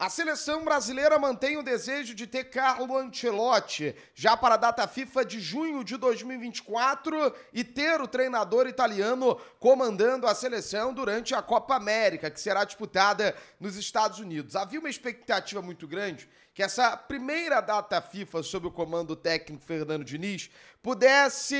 A seleção brasileira mantém o desejo de ter Carlo Ancelotti já para a data FIFA de junho de 2024 e ter o treinador italiano comandando a seleção durante a Copa América, que será disputada nos Estados Unidos. Havia uma expectativa muito grande que essa primeira data FIFA sob o comando técnico Fernando Diniz pudesse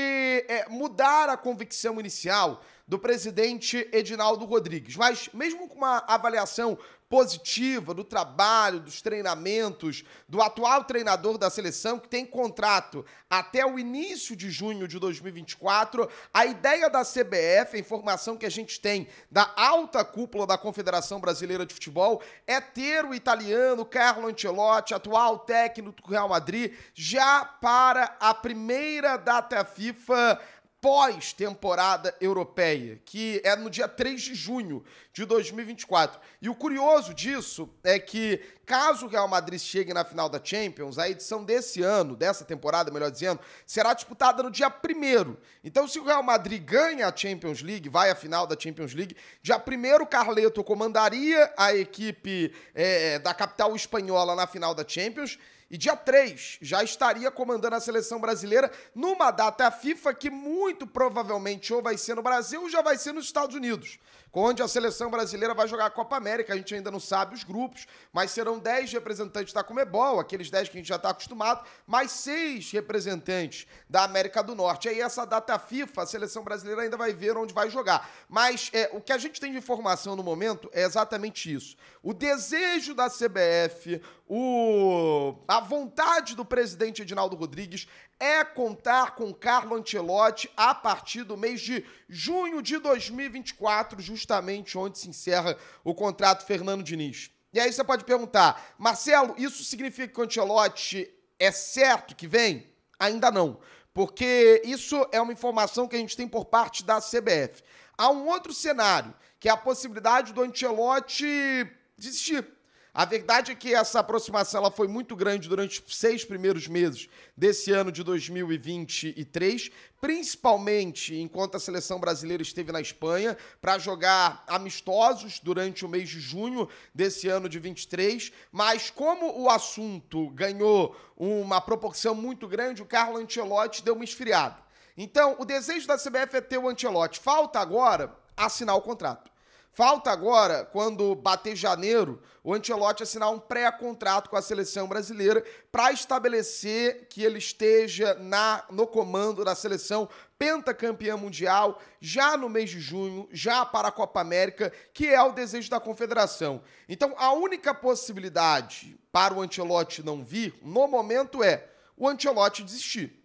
é, mudar a convicção inicial do presidente Edinaldo Rodrigues. Mas, mesmo com uma avaliação positiva do trabalho, dos treinamentos, do atual treinador da seleção, que tem contrato até o início de junho de 2024. A ideia da CBF, a informação que a gente tem da alta cúpula da Confederação Brasileira de Futebol, é ter o italiano Carlo Ancelotti, atual técnico do Real Madrid, já para a primeira data FIFA pós-temporada europeia, que é no dia 3 de junho de 2024. E o curioso disso é que, caso o Real Madrid chegue na final da Champions, a edição desse ano, dessa temporada, melhor dizendo, será disputada no dia 1. Então, se o Real Madrid ganha a Champions League, vai à final da Champions League, dia 1 Carleto comandaria a equipe é, da capital espanhola na final da Champions e dia 3 já estaria comandando a seleção brasileira numa data a FIFA que muito provavelmente ou vai ser no Brasil ou já vai ser nos Estados Unidos, onde a seleção brasileira vai jogar a Copa América. A gente ainda não sabe os grupos, mas serão 10 representantes da Comebol, aqueles 10 que a gente já está acostumado, mais seis representantes da América do Norte. Aí essa data FIFA, a seleção brasileira ainda vai ver onde vai jogar. Mas é, o que a gente tem de informação no momento é exatamente isso. O desejo da CBF, o... A vontade do presidente Edinaldo Rodrigues é contar com Carlo Ancelotti a partir do mês de junho de 2024, justamente onde se encerra o contrato Fernando Diniz. E aí você pode perguntar, Marcelo, isso significa que o Ancelotti é certo que vem? Ainda não, porque isso é uma informação que a gente tem por parte da CBF. Há um outro cenário, que é a possibilidade do Ancelotti desistir a verdade é que essa aproximação ela foi muito grande durante os seis primeiros meses desse ano de 2023, principalmente enquanto a seleção brasileira esteve na Espanha para jogar amistosos durante o mês de junho desse ano de 23. Mas como o assunto ganhou uma proporção muito grande, o Carlo Ancelotti deu uma esfriada. Então, o desejo da CBF é ter o Ancelotti. Falta agora assinar o contrato. Falta agora, quando bater janeiro, o Antelote assinar um pré-contrato com a seleção brasileira para estabelecer que ele esteja na, no comando da seleção pentacampeã mundial já no mês de junho, já para a Copa América, que é o desejo da confederação. Então, a única possibilidade para o Antelote não vir no momento é o Antelote desistir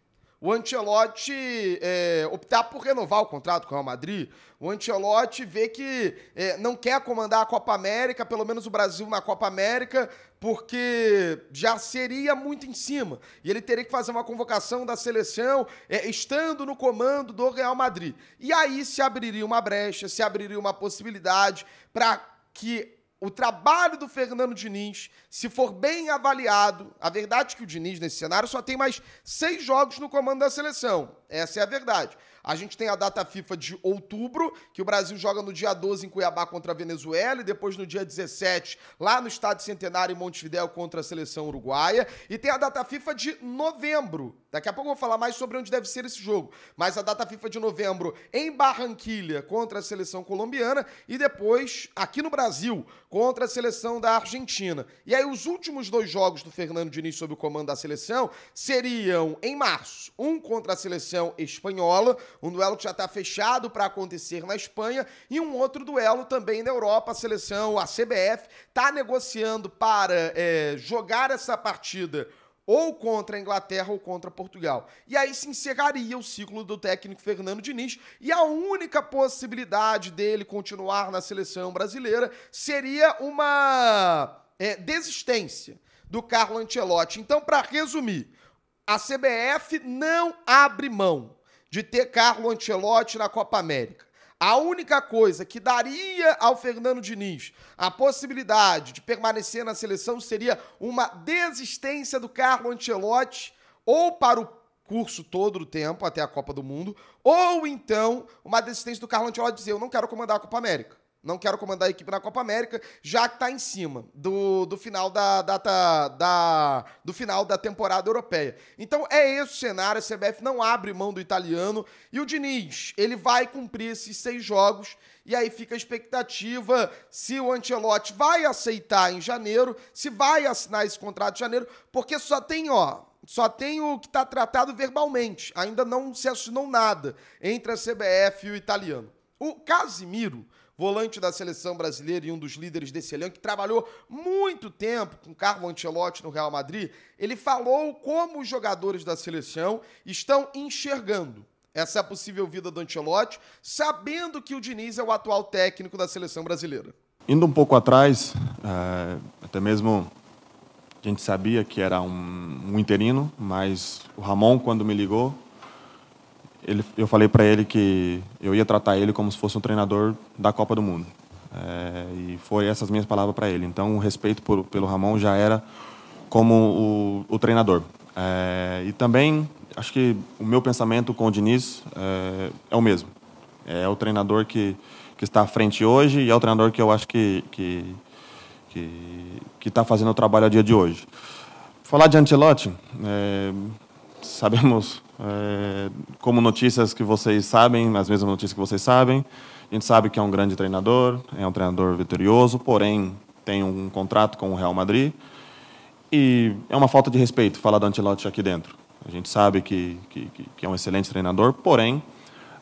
o Ancelotti é, optar por renovar o contrato com o Real Madrid, o Ancelotti vê que é, não quer comandar a Copa América, pelo menos o Brasil na Copa América, porque já seria muito em cima. E ele teria que fazer uma convocação da seleção é, estando no comando do Real Madrid. E aí se abriria uma brecha, se abriria uma possibilidade para que o trabalho do Fernando Diniz, se for bem avaliado, a verdade é que o Diniz nesse cenário só tem mais seis jogos no comando da seleção. Essa é a verdade. A gente tem a data FIFA de outubro, que o Brasil joga no dia 12 em Cuiabá contra a Venezuela, e depois no dia 17, lá no Estádio Centenário em Montevidéu contra a seleção uruguaia. E tem a data FIFA de novembro, Daqui a pouco eu vou falar mais sobre onde deve ser esse jogo. Mas a data FIFA de novembro em Barranquilha contra a seleção colombiana e depois aqui no Brasil contra a seleção da Argentina. E aí os últimos dois jogos do Fernando Diniz sob o comando da seleção seriam em março, um contra a seleção espanhola, um duelo que já está fechado para acontecer na Espanha e um outro duelo também na Europa. A seleção, a CBF, está negociando para é, jogar essa partida ou contra a Inglaterra ou contra Portugal. E aí se encerraria o ciclo do técnico Fernando Diniz e a única possibilidade dele continuar na seleção brasileira seria uma é, desistência do Carlo Ancelotti. Então, para resumir, a CBF não abre mão de ter Carlo Ancelotti na Copa América. A única coisa que daria ao Fernando Diniz a possibilidade de permanecer na seleção seria uma desistência do Carlo Ancelotti ou para o curso todo o tempo até a Copa do Mundo, ou então uma desistência do Carlo Ancelotti dizer eu não quero comandar a Copa América. Não quero comandar a equipe na Copa América, já que está em cima do, do final da data da, do final da temporada europeia. Então é esse o cenário, a CBF não abre mão do italiano e o Diniz, ele vai cumprir esses seis jogos e aí fica a expectativa se o Ancelotti vai aceitar em janeiro, se vai assinar esse contrato em janeiro, porque só tem, ó, só tem o que está tratado verbalmente. Ainda não se assinou nada entre a CBF e o italiano. O Casimiro volante da seleção brasileira e um dos líderes desse elenco, que trabalhou muito tempo com Carlo Ancelotti no Real Madrid, ele falou como os jogadores da seleção estão enxergando essa possível vida do Ancelotti, sabendo que o Diniz é o atual técnico da seleção brasileira. Indo um pouco atrás, eh, até mesmo a gente sabia que era um, um interino, mas o Ramon, quando me ligou, ele, eu falei para ele que eu ia tratar ele como se fosse um treinador da Copa do Mundo. É, e foi essas minhas palavras para ele. Então, o respeito por, pelo Ramon já era como o, o treinador. É, e também, acho que o meu pensamento com o Diniz é, é, o mesmo. É, é o treinador que, que está à frente hoje e é o treinador que eu acho que que está fazendo o trabalho a dia de hoje. Falar de Ancelotti, é, sabemos é, como notícias que vocês sabem, as mesmas notícias que vocês sabem, a gente sabe que é um grande treinador, é um treinador vitorioso, porém tem um contrato com o Real Madrid e é uma falta de respeito falar do Antilote aqui dentro. A gente sabe que, que, que é um excelente treinador, porém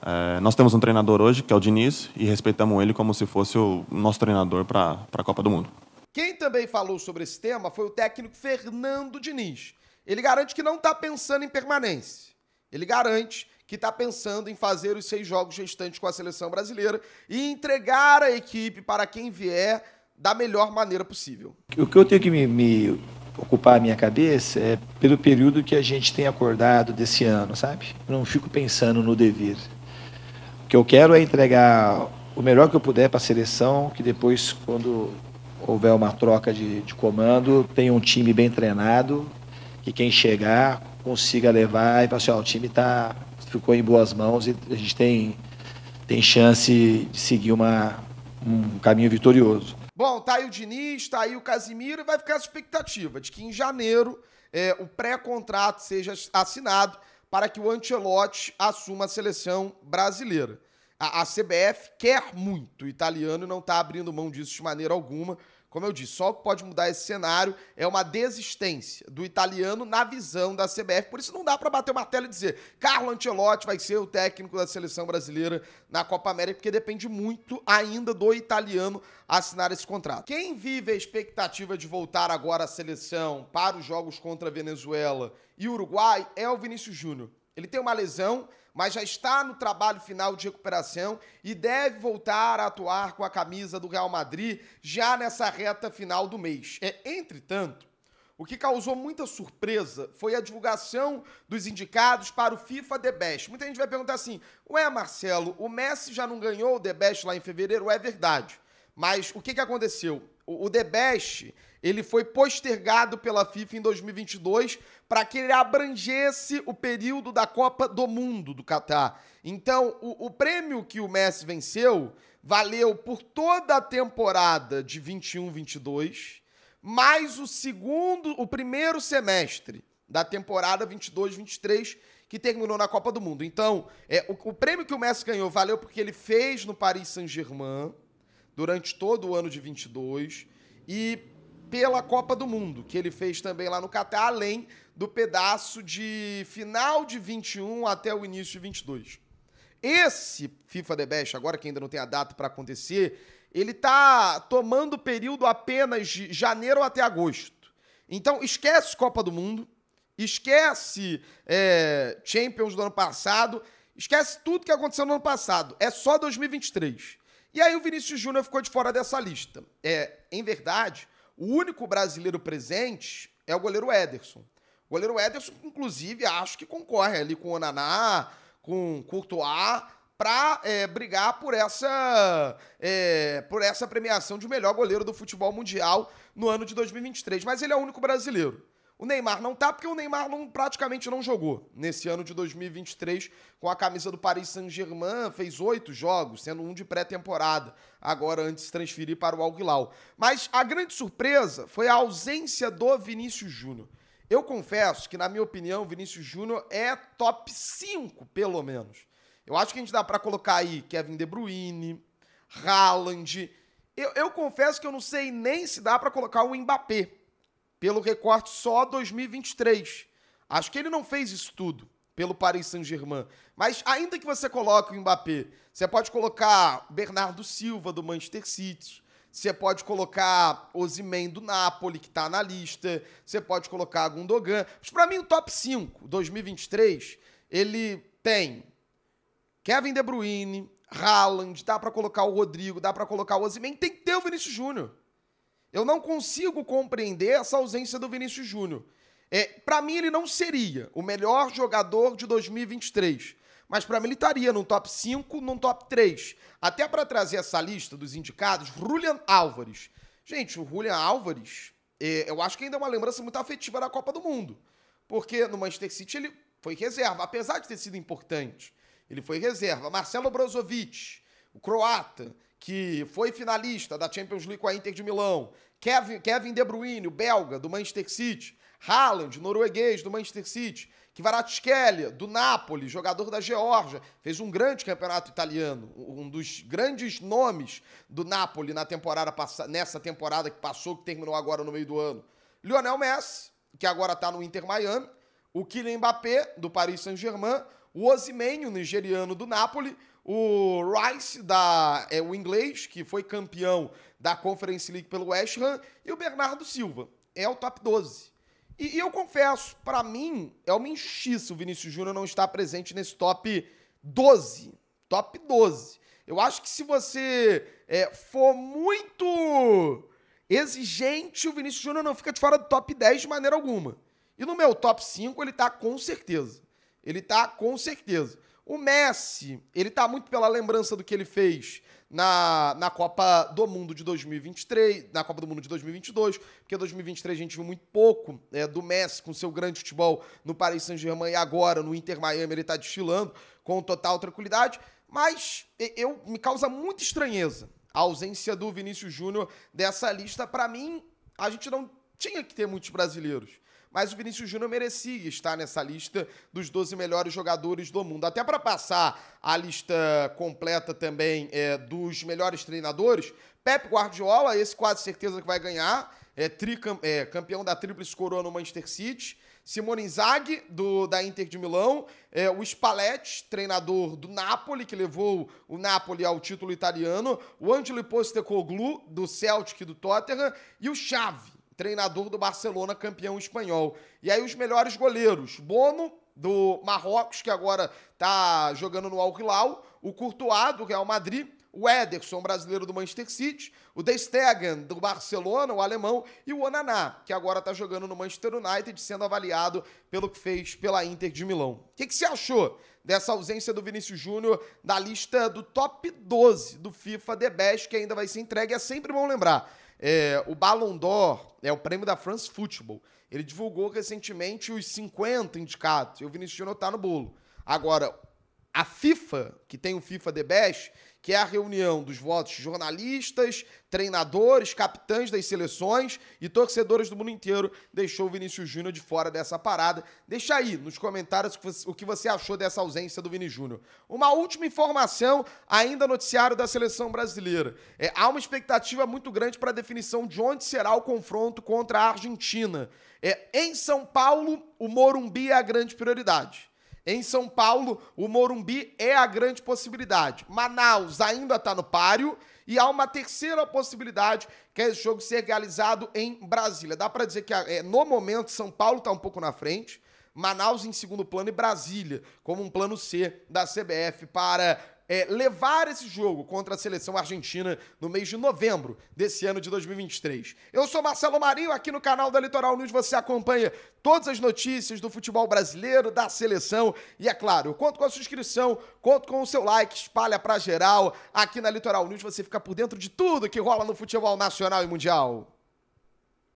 é, nós temos um treinador hoje que é o Diniz e respeitamos ele como se fosse o nosso treinador para a Copa do Mundo. Quem também falou sobre esse tema foi o técnico Fernando Diniz. Ele garante que não está pensando em permanência. Ele garante que está pensando em fazer os seis jogos restantes com a seleção brasileira e entregar a equipe para quem vier da melhor maneira possível. O que eu tenho que me, me ocupar a minha cabeça é pelo período que a gente tem acordado desse ano, sabe? não fico pensando no dever. O que eu quero é entregar o melhor que eu puder para a seleção, que depois, quando houver uma troca de, de comando, tenha um time bem treinado, que quem chegar consiga levar e falar assim, ó, o time tá, ficou em boas mãos e a gente tem, tem chance de seguir uma, um caminho vitorioso. Bom, tá aí o Diniz, tá aí o Casimiro e vai ficar a expectativa de que em janeiro é, o pré-contrato seja assinado para que o Ancelotti assuma a seleção brasileira. A, a CBF quer muito o italiano e não está abrindo mão disso de maneira alguma. Como eu disse, só o que pode mudar esse cenário é uma desistência do italiano na visão da CBF. Por isso não dá para bater o martelo e dizer Carlo Ancelotti vai ser o técnico da seleção brasileira na Copa América, porque depende muito ainda do italiano assinar esse contrato. Quem vive a expectativa de voltar agora à seleção para os jogos contra a Venezuela e Uruguai é o Vinícius Júnior. Ele tem uma lesão mas já está no trabalho final de recuperação e deve voltar a atuar com a camisa do Real Madrid já nessa reta final do mês. É, entretanto, o que causou muita surpresa foi a divulgação dos indicados para o FIFA The Best. Muita gente vai perguntar assim: "Ué, Marcelo, o Messi já não ganhou o The Best lá em fevereiro?" É verdade. Mas o que, que aconteceu? O, Debest? The Best ele foi postergado pela FIFA em 2022 para que ele abrangesse o período da Copa do Mundo do Catar. Então, o, o prêmio que o Messi venceu valeu por toda a temporada de 21-22, mais o segundo, o primeiro semestre da temporada 22-23 que terminou na Copa do Mundo. Então, é, o, o, prêmio que o Messi ganhou valeu porque ele fez no Paris Saint-Germain durante todo o ano de 22 e pela Copa do Mundo, que ele fez também lá no Catar, além do pedaço de final de 21 até o início de 22. Esse FIFA The Best, agora que ainda não tem a data para acontecer, ele tá tomando o período apenas de janeiro até agosto. Então, esquece Copa do Mundo, esquece é, Champions do ano passado, esquece tudo que aconteceu no ano passado. É só 2023. E aí o Vinícius Júnior ficou de fora dessa lista. É, em verdade, o único brasileiro presente é o goleiro Ederson. O goleiro Ederson, inclusive, acho que concorre ali com o Onaná, com o Courtois, para é, brigar por essa, é, por essa premiação de melhor goleiro do futebol mundial no ano de 2023. Mas ele é o único brasileiro. O Neymar não tá porque o Neymar não, praticamente não jogou nesse ano de 2023 com a camisa do Paris Saint-Germain, fez oito jogos, sendo um de pré-temporada, agora antes de se transferir para o Al-Hilal. Mas a grande surpresa foi a ausência do Vinícius Júnior. Eu confesso que, na minha opinião, o Vinícius Júnior é top 5, pelo menos. Eu acho que a gente dá para colocar aí Kevin De Bruyne, Haaland. Eu, eu confesso que eu não sei nem se dá para colocar o Mbappé pelo recorte só 2023. Acho que ele não fez isso tudo pelo Paris Saint-Germain. Mas ainda que você coloque o Mbappé, você pode colocar Bernardo Silva do Manchester City, você pode colocar Osimhen do Napoli, que está na lista, você pode colocar Gundogan. Mas para mim o top 5 2023, ele tem Kevin De Bruyne, Haaland, dá para colocar o Rodrigo, dá para colocar o Osimhen, tem que ter o Vinícius Júnior. Eu não consigo compreender essa ausência do Vinícius Júnior. É, para mim, ele não seria o melhor jogador de 2023. Mas para mim, ele estaria num top 5, num top 3. Até para trazer essa lista dos indicados, Julian Álvares. Gente, o Julian Álvares, é, eu acho que ainda é uma lembrança muito afetiva da Copa do Mundo. Porque no Manchester City ele foi reserva, apesar de ter sido importante. Ele foi reserva. Marcelo Brozovic, o croata, que foi finalista da Champions League com a Inter de Milão, Kevin, Kevin De Bruyne, o belga, do Manchester City, Haaland, norueguês, do Manchester City, Kvaratskhelia, do Napoli, jogador da Geórgia, fez um grande campeonato italiano, um dos grandes nomes do Napoli na temporada nessa temporada que passou, que terminou agora no meio do ano. Lionel Messi, que agora está no Inter Miami, o Kylian Mbappé, do Paris Saint-Germain, o Osimhen, o nigeriano do Napoli, o Rice, da, é, o inglês, que foi campeão da Conference League pelo West Ham, e o Bernardo Silva. É o top 12. E, e eu confesso, para mim, é uma injustiça o Vinícius Júnior não estar presente nesse top 12. Top 12. Eu acho que se você é, for muito exigente, o Vinícius Júnior não fica de fora do top 10 de maneira alguma. E no meu top 5, ele tá com certeza. Ele tá com certeza. O Messi, ele tá muito pela lembrança do que ele fez na, na Copa do Mundo de 2023, na Copa do Mundo de 2022, porque 2023 a gente viu muito pouco é, do Messi com seu grande futebol no Paris Saint-Germain e agora no Inter Miami ele tá desfilando com total tranquilidade, mas eu me causa muita estranheza a ausência do Vinícius Júnior dessa lista. Para mim, a gente não tinha que ter muitos brasileiros mas o Vinícius Júnior merecia estar nessa lista dos 12 melhores jogadores do mundo. Até para passar a lista completa também é, dos melhores treinadores, Pep Guardiola, esse quase certeza que vai ganhar, é, tricam, é campeão da tríplice coroa no Manchester City, Simone Inzaghi, do, da Inter de Milão, é, o Spalletti, treinador do Napoli, que levou o Napoli ao título italiano, o Angelo Postecoglou, do Celtic e do Tottenham, e o Xavi, treinador do Barcelona, campeão espanhol. E aí os melhores goleiros, Bono do Marrocos, que agora está jogando no Al Hilal, o Courtois do Real Madrid, o Ederson, brasileiro do Manchester City, o De Stegen, do Barcelona, o alemão, e o Onaná, que agora está jogando no Manchester United, sendo avaliado pelo que fez pela Inter de Milão. O que, que você achou dessa ausência do Vinícius Júnior da lista do top 12 do FIFA The Best, que ainda vai ser entregue? É sempre bom lembrar é, o Ballon d'Or é o prêmio da France Football. Ele divulgou recentemente os 50 indicados e o Vinicius Júnior tá no bolo. Agora, a FIFA, que tem o FIFA The Best, que é a reunião dos votos jornalistas, treinadores, capitães das seleções e torcedores do mundo inteiro, deixou o Vinícius Júnior de fora dessa parada. Deixa aí nos comentários o que você achou dessa ausência do Vinícius Júnior. Uma última informação, ainda noticiário da seleção brasileira. É, há uma expectativa muito grande para a definição de onde será o confronto contra a Argentina. É, em São Paulo, o Morumbi é a grande prioridade. Em São Paulo, o Morumbi é a grande possibilidade. Manaus ainda está no páreo e há uma terceira possibilidade que é esse jogo ser realizado em Brasília. Dá para dizer que é, no momento São Paulo está um pouco na frente, Manaus em segundo plano e Brasília como um plano C da CBF para é, levar esse jogo contra a seleção argentina no mês de novembro desse ano de 2023. Eu sou Marcelo Marinho, aqui no canal da Litoral News você acompanha todas as notícias do futebol brasileiro, da seleção e, é claro, eu conto com a sua inscrição, conto com o seu like, espalha pra geral. Aqui na Litoral News você fica por dentro de tudo que rola no futebol nacional e mundial.